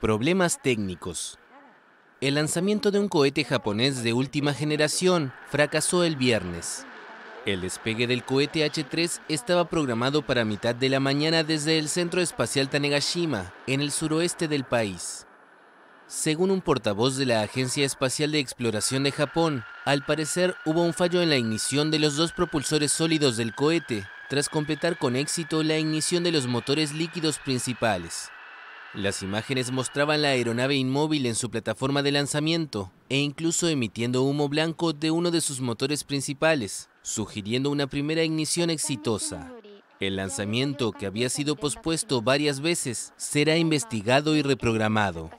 Problemas técnicos. El lanzamiento de un cohete japonés de última generación fracasó el viernes. El despegue del cohete H-3 estaba programado para mitad de la mañana desde el Centro Espacial Tanegashima, en el suroeste del país. Según un portavoz de la Agencia Espacial de Exploración de Japón, al parecer hubo un fallo en la ignición de los dos propulsores sólidos del cohete, tras completar con éxito la ignición de los motores líquidos principales. Las imágenes mostraban la aeronave inmóvil en su plataforma de lanzamiento e incluso emitiendo humo blanco de uno de sus motores principales, sugiriendo una primera ignición exitosa. El lanzamiento, que había sido pospuesto varias veces, será investigado y reprogramado.